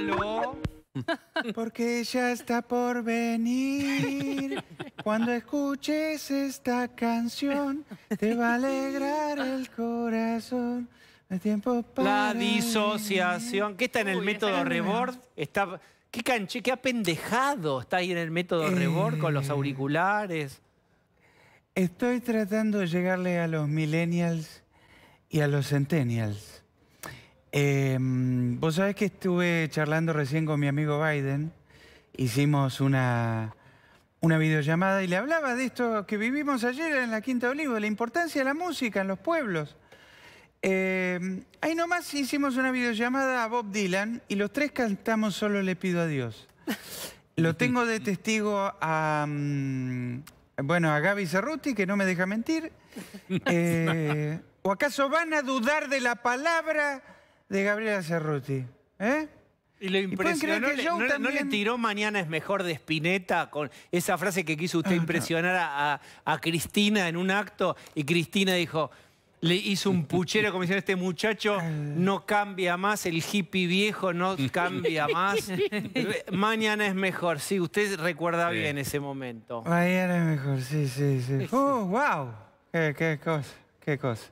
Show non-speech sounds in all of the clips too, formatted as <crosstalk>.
<laughs> Porque ya está por venir. Cuando escuches esta canción, te va a alegrar el corazón. tiempo La disociación. ¿Qué está en el método Rebord? Está, ¿Qué canche, qué apendejado está ahí en el método eh. Rebord con los auriculares? Estoy tratando de llegarle a los millennials y a los centennials. Em, vos sabés que estuve charlando recién con mi amigo Biden, hicimos una, una videollamada y le hablaba de esto que vivimos ayer en la Quinta de Olivo, la importancia de la música en los pueblos. Em, ahí nomás hicimos una videollamada a Bob Dylan y los tres cantamos Solo le pido a Dios. Lo tengo de testigo a, mm, bueno, a Gaby Cerruti, que no me deja mentir. <laughs> Eh, ¿O acaso van a dudar de la palabra de Gabriela Cerruti. ¿Eh? Y lo impresionó, no, le tiró mañana es mejor de Spinetta con esa frase que quiso usted ah, impresionar a, Cristina en un acto y Cristina dijo, le hizo un puchero como diciendo, este muchacho <laughs> no cambia más, el hippie viejo no <laughs> cambia más. mañana es mejor, sí, usted recuerda bien ese momento. Mañana es mejor, sí, sí, sí. ¡Oh, <laughs> uh, wow! qué, qué cosa, qué cosa.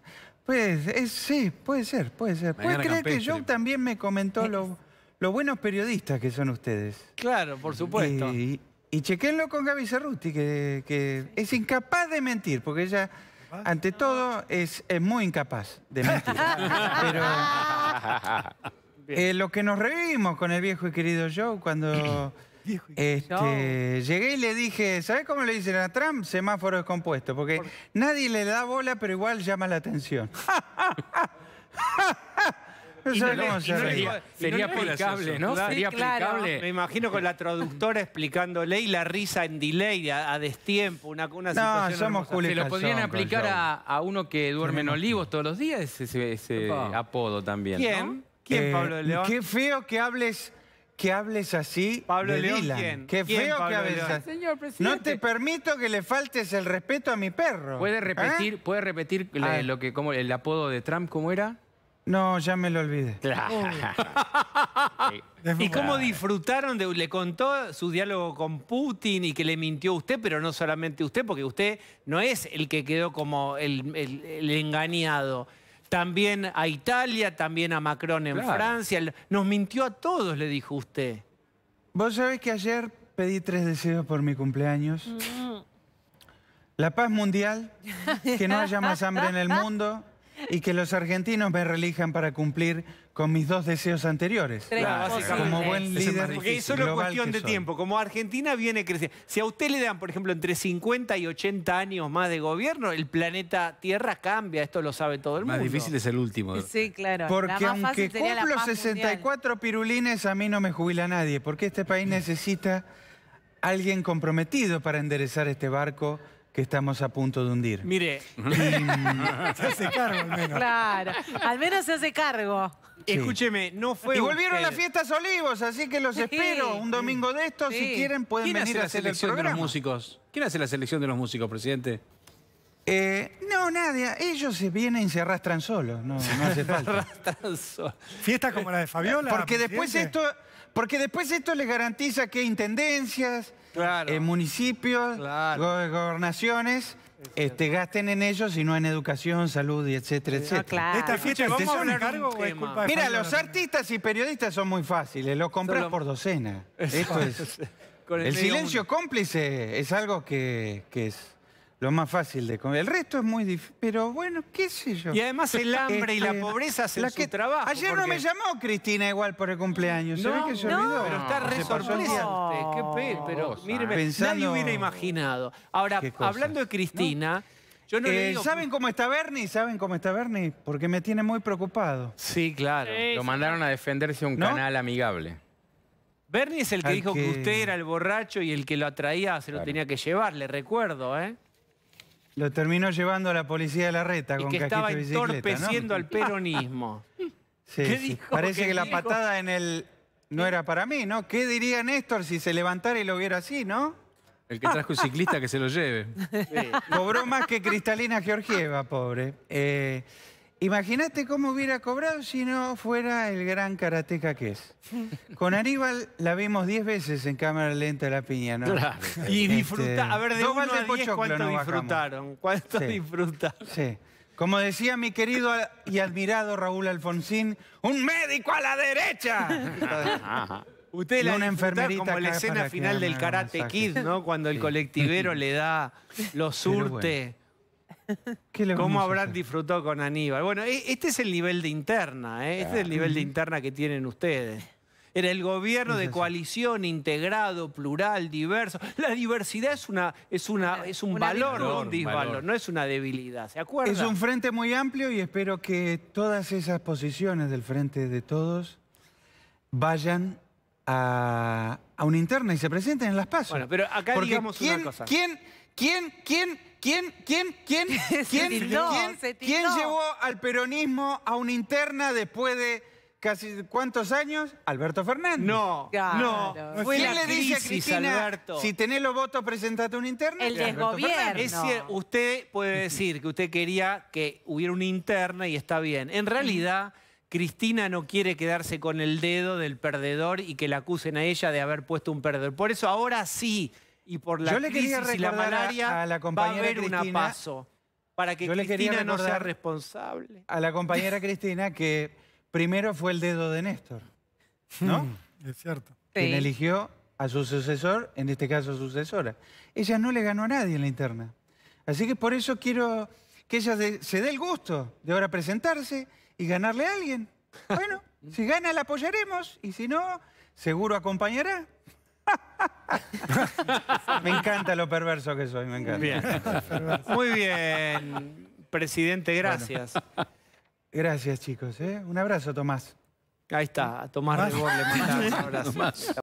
Pues, es, eh, sí, puede ser, puede ser. ¿Puede creer que Joe también me comentó eh. los buenos periodistas que son ustedes? Claro, por supuesto. Y, chequenlo con Gaby Cerruti, que, es incapaz de mentir, porque ella, ante todo, es, es muy incapaz de mentir. <laughs> Pero... Eh, lo que nos revivimos con el viejo y querido Joe cuando este, llegué y le dije, ¿sabes cómo le dicen a Trump? Semáforo descompuesto, porque nadie le da bola, pero igual llama la atención. <laughs> sería, aplicable, ¿no? Sería Me imagino con la traductora explicándole y la risa en delay a, destiempo, una, una no, somos Se lo podrían aplicar a, uno que duerme en olivos todos los días, ese, apodo también. ¿Quién? ¿Quién, eh, Pablo de León? Qué feo que hables que hables así Pablo de Qué feo que hables No te permito que le faltes el respeto a mi perro. ¿Puede ¿eh? repetir, ¿puede repetir ah. lo que, como, el apodo de Trump cómo era? No, ya me lo olvidé. Oh. <laughs> ¿Y cómo disfrutaron de... Le contó su diálogo con Putin y que le mintió usted, pero no solamente usted, porque usted no es el que quedó como el engañado también a Italia, también a Macron en Francia. Nos mintió a todos, le dijo usted. Vos sabés que ayer pedí tres deseos por mi cumpleaños. Mm. La paz mundial, que no haya más hambre en el mundo, y que los argentinos me relijan para cumplir con mis dos deseos anteriores. como buen líder. Porque es solo cuestión de tiempo. Como Argentina viene creciendo. Si a usted le dan, por ejemplo, entre 50 y 80 años más de gobierno, el planeta Tierra cambia. Esto lo sabe todo el mundo. Más difícil es el último. Sí, claro. Porque aunque cumplo 64 pirulines, a mí no me jubila nadie. Porque este país necesita alguien comprometido para enderezar este barco estamos a punto de hundir. Mire. Mm, <laughs> se hace cargo al menos. Claro, al menos se hace cargo. Escúcheme, no fue. Y volvieron las fiestas olivos, así que los espero un domingo de estos. Si quieren, pueden venir a la a De los músicos? ¿Quién hace la selección de los músicos, presidente? Eh, no, nadie. Ellos se vienen y se arrastran solos. No, hace <laughs> falta. Fiestas como la de Fabiola. Porque después esto, porque después esto les garantiza que intendencias, eh, municipios, gobernaciones. Este, gasten en ellos y no en educación, salud y etcétera, ah, etcétera. fiesta cargo es Mira, los artistas y periodistas son muy fáciles, los compras por docena. <laughs> el, silencio cómplice es algo que es lo más fácil de comer. El resto es muy difícil, pero bueno, qué sé yo. Y además el hambre y la pobreza hacen que, su trabajo. Ayer no me llamó Cristina igual por el cumpleaños, se no, pero está re qué pe... pero ah. nadie hubiera imaginado. Ahora, hablando de Cristina... Yo eh, ¿Saben cómo está Bernie? ¿Saben cómo está Bernie? Porque me tiene muy preocupado. Sí, claro. lo mandaron a defenderse un canal amigable. Bernie es el que dijo que... usted era el borracho y el que lo atraía se lo tenía que llevar, le recuerdo, ¿eh? Lo terminó llevando a la policía de la reta con que estaba entorpeciendo al peronismo. <laughs> sí, sí. Parece que, la patada en el... No era para mí, ¿no? ¿Qué diría Néstor si se levantara y lo viera así, no? El que trajo un ciclista que se lo lleve. <laughs> Cobró más que Cristalina Georgieva, pobre. Eh, Imagínate cómo hubiera cobrado si no fuera el gran karateka que es. Con Aníbal la vimos diez veces en cámara lenta la piña, ¿no? Este, y disfrutar, a ver, de ¿cuánto disfrutaron? ¿Cuánto sí. Sí. Como decía mi querido y admirado Raúl Alfonsín, ¡un médico a la derecha! Usted la una enfermerita como la escena final del Karate Kid, ¿no? Cuando el colectivero le da, <laughs> los surte... <laughs> ¿Cómo habrán disfrutó con Aníbal? Bueno, e-, este es el nivel de interna, ¿eh? este es el nivel de interna que tienen ustedes. Era el gobierno de coalición integrado, plural, diverso. La diversidad es una es una es un valor, no un disvalor, no es una debilidad, ¿se acuerdan? Es un frente muy amplio y espero que todas esas posiciones del frente de todos vayan a, una interna y se presenten en las PASO. Bueno, pero acá digamos quién quién ¿Quién, quién, quién, <laughs> quién, llevó al peronismo a una interna después de casi cuántos años? Alberto Fernández. No, no. ¿Quién le dice a Cristina, si tenés los votos, presentate una interna? El desgobierno. usted puede decir que usted quería que hubiera una interna y está bien. En realidad... Cristina no quiere quedarse con el dedo del perdedor y que la acusen a ella de haber puesto un perdedor. Por eso ahora sí y por la Yo le quería y a, la compañera Cristina, para que yo Cristina no sea responsable. A la compañera Cristina que primero fue el dedo de Néstor, ¿no? <laughs> es cierto. Quien eligió a su sucesor, en este caso sucesora. Ella no le ganó a nadie en la interna. Así que por eso quiero que ella se dé el gusto de ahora presentarse y ganarle a alguien. Bueno, <laughs> si gana la apoyaremos y si no, seguro acompañará. <laughs> me encanta lo perverso que soy, me encanta. Muy bien, presidente, gracias. Gracias, chicos. ¿eh? Un abrazo, Tomás. Ahí está, a Tomás, un abrazo. Tomás.